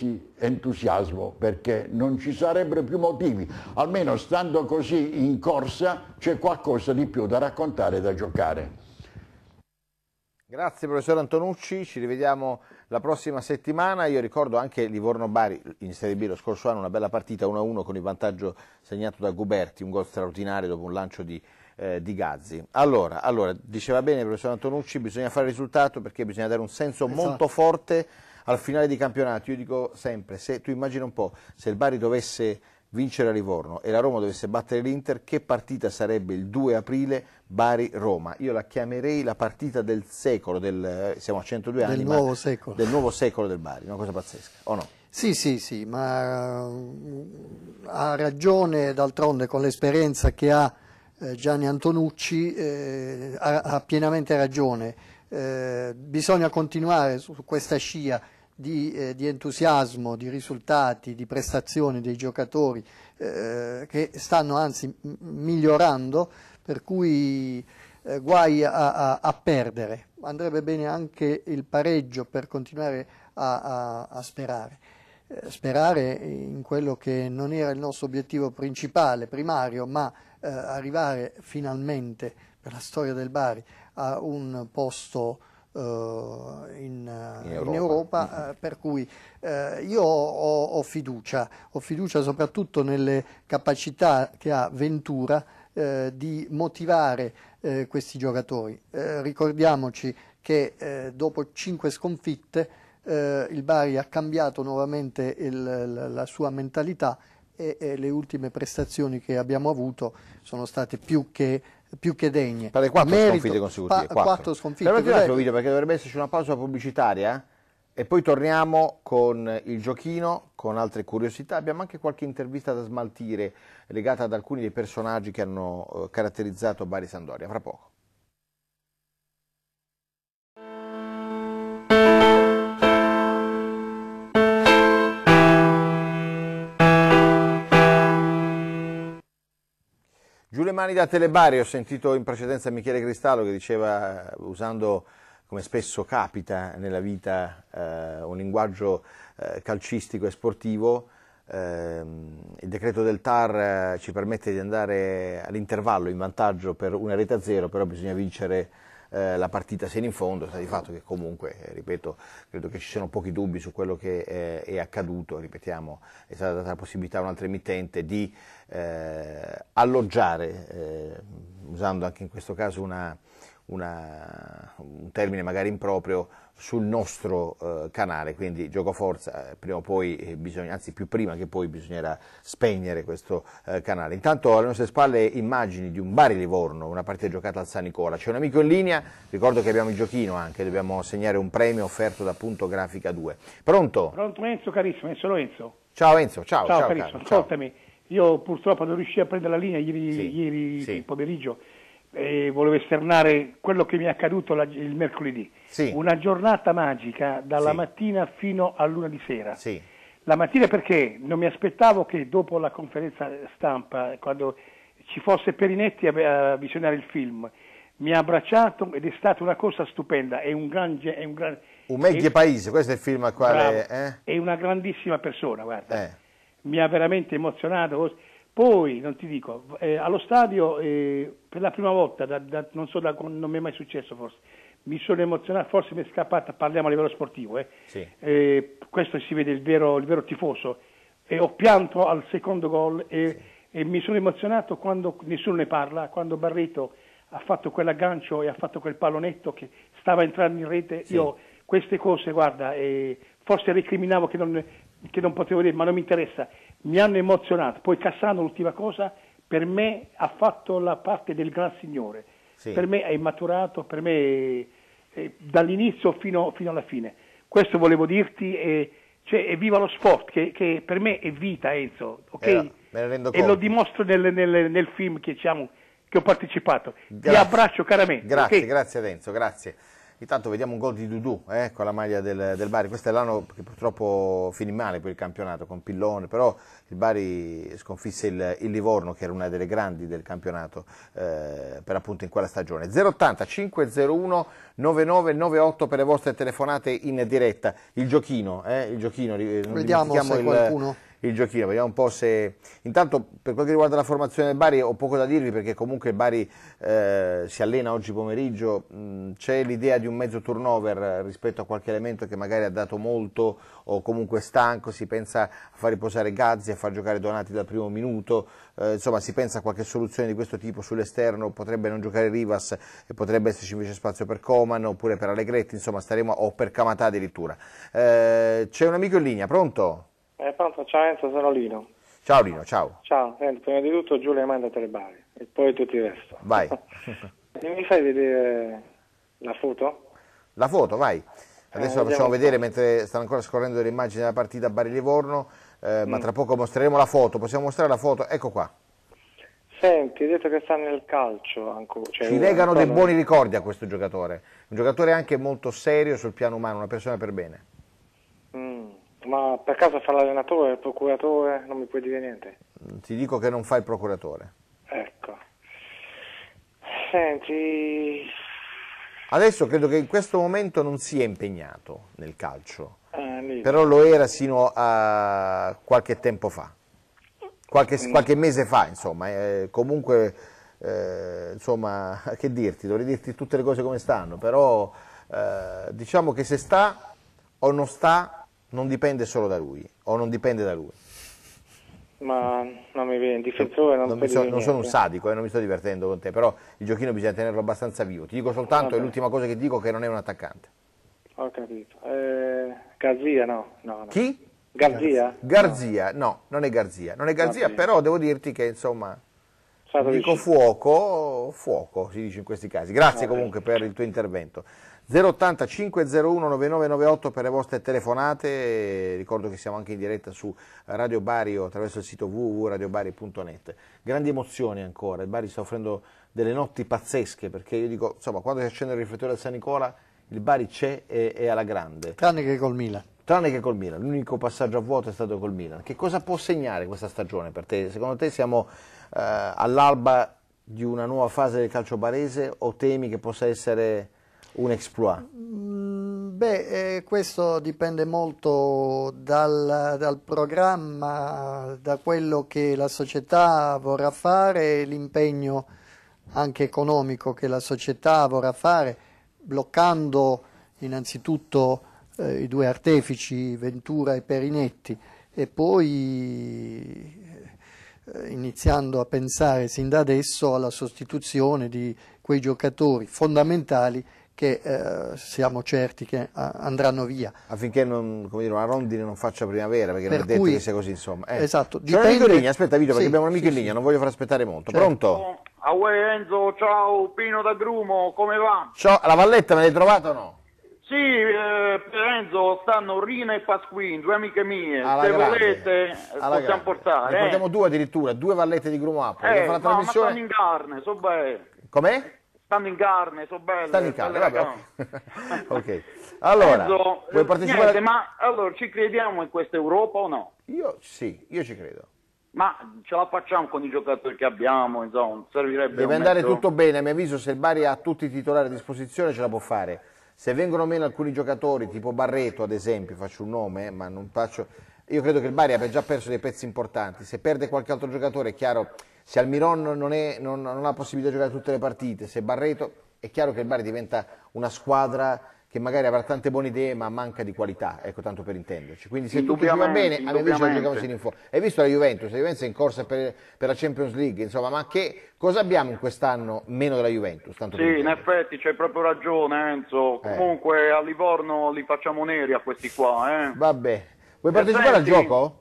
ci entusiasmo perché non ci sarebbero più motivi, almeno stando così in corsa c'è qualcosa di più da raccontare e da giocare. Grazie professor Antonucci, ci rivediamo la prossima settimana. Io ricordo anche Livorno-Bari in Serie B lo scorso anno, una bella partita 1-1 con il vantaggio segnato da Guberti, un gol straordinario dopo un lancio di, eh, di Gazzi. Allora, allora, diceva bene il professor Antonucci, bisogna fare risultato perché bisogna dare un senso esatto. molto forte al finale di campionato, io dico sempre, se tu immagini un po', se il Bari dovesse vincere a Livorno e la Roma dovesse battere l'Inter, che partita sarebbe il 2 aprile Bari-Roma? Io la chiamerei la partita del secolo, del, eh, siamo a 102 anni, del nuovo, secolo. del nuovo secolo del Bari, una cosa pazzesca, o no? Sì, sì, sì, ma mm, ha ragione d'altronde con l'esperienza che ha eh, Gianni Antonucci, eh, ha, ha pienamente ragione eh, bisogna continuare su questa scia di, eh, di, entusiasmo, di risultati, di prestazioni dei giocatori eh, che stanno anzi migliorando, per cui eh, guai a, a, a, perdere. Andrebbe bene anche il pareggio per continuare a, a sperare. Eh, sperare in quello che non era il nostro obiettivo principale, primario, ma eh, arrivare finalmente per la storia del Bari a un posto uh, in, in, Europa, in Europa mm per cui eh, io ho, ho, fiducia, ho fiducia soprattutto nelle capacità che ha Ventura di motivare questi giocatori. ricordiamoci che dopo cinque sconfitte il Bari ha cambiato nuovamente il, la sua mentalità e, le ultime prestazioni che abbiamo avuto sono state più che più che degne. Pare quattro Merito, sconfitte consecutive. Pa- quattro. quattro sconfitte. Però tirate video perché dovrebbe esserci una pausa pubblicitaria eh? e poi torniamo con il giochino, con altre curiosità. Abbiamo anche qualche intervista da smaltire legata ad alcuni dei personaggi che hanno eh, caratterizzato Bari Sandoria. Fra poco. Giù le mani da Telebari, ho sentito in precedenza Michele Cristallo che diceva, eh, usando come spesso capita nella vita, eh, un linguaggio eh, calcistico e sportivo, eh, il decreto del TAR eh, ci permette di andare all'intervallo in vantaggio per una rete a zero, però bisogna vincere eh, la partita sia in fondo, sta di fatto che comunque, eh, ripeto, credo che ci siano pochi dubbi su quello che eh, è accaduto, ripetiamo, è stata data la possibilità a un altro emittente di eh, alloggiare, usando anche in questo caso una una, un termine magari improprio sul nostro eh, canale, quindi gioco forza, eh, prima o poi eh, bisogna, anzi più prima che poi bisognerà spegnere questo eh, canale. Intanto alle nostre spalle immagini di un Bari Livorno, una partita giocata al San Nicola. C'è un amico in linea, ricordo che abbiamo il giochino anche, dobbiamo segnare un premio offerto da Punto Grafica 2. Pronto? Pronto Enzo carissimo, sono Enzo. Ciao Enzo, ciao. Ciao, ciao carissimo, ascoltami. Io purtroppo non riuscii a prendere la linea ieri, sì, ieri sì. pomeriggio eh, volevo esternare quello che mi è accaduto la, il mercoledì. Sì. Una giornata magica dalla sì. mattina fino a luna di sera. Sì. La mattina perché non mi aspettavo che dopo la conferenza stampa, quando ci fosse Perinetti a, a visionare il film, mi ha abbracciato ed è stata una cosa stupenda, è un gran... È un, gran, un è, paese, questo è il film a quale... eh? È una grandissima persona, guarda. Eh. Mi ha veramente emozionato poi, non ti dico, eh, allo stadio eh, per la prima volta, da, da, non so, da, non mi è mai successo forse, mi sono emozionato, forse mi è scappata, parliamo a livello sportivo, eh. Sì. Eh, questo si vede il vero, il vero tifoso, ho pianto al secondo gol e, sì. e, mi sono emozionato quando nessuno ne parla, quando Barreto ha fatto quell'aggancio e ha fatto quel pallonetto che stava entrando in rete, sì. io queste cose, guarda, eh, forse recriminavo che non, che non potevo dire, ma non mi interessa mi hanno emozionato. Poi Cassano, l'ultima cosa, per me ha fatto la parte del gran signore, sì. per me è maturato, per me eh, dall'inizio fino, fino, alla fine. Questo volevo dirti, eh, cioè, e viva lo sport, che, che, per me è vita Enzo, ok? Eh, e lo dimostro nel, nel, nel film che, diciamo, che, ho partecipato. Grazie. Ti abbraccio caramente. Grazie, okay? grazie Enzo, grazie. Intanto vediamo un gol di Dudu eh, con la maglia del, del, Bari. Questo è l'anno che purtroppo finì male per il campionato con Pillone, però il Bari sconfisse il, il Livorno, che era una delle grandi del campionato eh, per appunto in quella stagione. 080 501 9998 per le vostre telefonate in diretta. Il giochino, eh, il giochino. Vediamo se il, il giochino. Vediamo un po' se... Intanto per quel che riguarda la formazione del Bari ho poco da dirvi perché comunque il Bari eh, si allena oggi pomeriggio, mm, c'è l'idea di un mezzo turnover rispetto a qualche elemento che magari ha dato molto o comunque è stanco, si pensa a far riposare Gazzi, a far giocare Donati dal primo minuto, eh, insomma si pensa a qualche soluzione di questo tipo sull'esterno, potrebbe non giocare Rivas e potrebbe esserci invece spazio per Coman oppure per Allegretti, insomma staremo o per Camatà addirittura. Eh, c'è un amico in linea, pronto? Eh, pronto, ciao Enzo, sono Lino. Ciao Lino, ciao. Ciao, senti, prima di tutto Giulia manda tre bari e poi tutto il resto. Vai. mi fai vedere la foto? La foto, vai. Eh, Adesso eh, la facciamo vedere mentre stanno ancora scorrendo le immagini della partita a Bari-Livorno, eh, mm. ma tra poco mostreremo la foto. Possiamo mostrare la foto? Ecco qua. Senti, hai detto che sta nel calcio ancora. Cioè, Ci legano dei buoni ricordi a questo giocatore. Un giocatore anche molto serio sul piano umano, una persona per bene. Ma per caso fa l'allenatore, il procuratore? Non mi puoi dire niente? Mm, ti dico che non fa il procuratore. Ecco. Senti... Adesso credo che in questo momento non sia impegnato nel calcio, eh, però lo era sino a qualche tempo fa, qualche, mm. qualche mese fa insomma, eh, comunque eh, insomma che dirti, dovrei dirti tutte le cose come stanno, però eh, diciamo che se sta o non sta non dipende solo da lui o non dipende da lui? Ma non mi viene, difensore non, non, so, non sono un sadico, eh, non mi sto divertendo con te, però il giochino bisogna tenerlo abbastanza vivo. Ti dico soltanto, Vabbè. è l'ultima cosa che dico, che non è un attaccante. Ho capito. Eh, Garzia no. no, no. Chi? Garzia? Garzia, no. no. non è Garzia. Non è Garzia, Garzia. però devo dirti che insomma... dico vicino. fuoco, fuoco si dice in questi casi. Grazie Vabbè. comunque per il tuo intervento. 080 501 9998 per le vostre telefonate, ricordo che siamo anche in diretta su Radio Bari o attraverso il sito www.radiobari.net. Grandi emozioni ancora, il Bari sta offrendo delle notti pazzesche perché io dico, insomma, quando si accende il riflettore del San Nicola il Bari c'è e è alla grande. Tranne che col Milan. Tranne che col Milan, l'unico passaggio a vuoto è stato col Milan. Che cosa può segnare questa stagione per te? Secondo te siamo eh, all'alba di una nuova fase del calcio barese o temi che possa essere un exploit? Mm, beh, eh, questo dipende molto dal, dal, programma, da quello che la società vorrà fare, l'impegno anche economico che la società vorrà fare, bloccando innanzitutto eh, i due artefici, Ventura e Perinetti, e poi eh, iniziando a pensare sin da adesso alla sostituzione di quei giocatori fondamentali che eh, siamo certi che a, eh, andranno via. Affinché non, come dire, una rondine non faccia primavera, perché per non è detto che sia così, insomma. Eh. Esatto. C'è dipende... un amico in linea, aspetta Vito, sì, perché abbiamo un amico sì, in linea, sì. non voglio far aspettare molto. Certo. Pronto? Aue Enzo, ciao Pino da Grumo, come va? Ciao, la Valletta me l'hai trovata o no? Sì, eh, Enzo stanno Rina e Pasquin, due amiche mie, Alla se grande. volete possiamo grande. portare. Ne eh. portiamo due addirittura, due Vallette di Grumo Apple. Eh, no, ma sono in carne, so bene. Com'è? Stanno in carne, sono belle. Stanno in carne, vabbè. ok. Allora, Penso, vuoi partecipare? Niente, ma allora ci crediamo in questa Europa o no? Io sì, io ci credo. Ma ce la facciamo con i giocatori che abbiamo, insomma, servirebbe... Deve andare mezzo... tutto bene, a mio avviso se il Bari ha tutti i titolari a disposizione ce la può fare. Se vengono meno alcuni giocatori, tipo Barreto ad esempio, faccio un nome, eh, ma non faccio... Io credo che il Bari abbia già perso dei pezzi importanti, se perde qualche altro giocatore è chiaro se Almiron non, è, non, non, ha possibilità di giocare tutte le partite, se Barreto, è chiaro che il Bari diventa una squadra che magari avrà tante buone idee ma manca di qualità, ecco tanto per intenderci. Quindi se tutto va bene, a mio avviso giochiamo sin in fuori. Hai visto la Juventus? La Juventus è in corsa per, per la Champions League, insomma, ma che cosa abbiamo in quest'anno meno della Juventus? sì, in effetti c'hai proprio ragione Enzo, eh. comunque a Livorno li facciamo neri a questi qua. Eh. Vabbè, vuoi partecipare al gioco?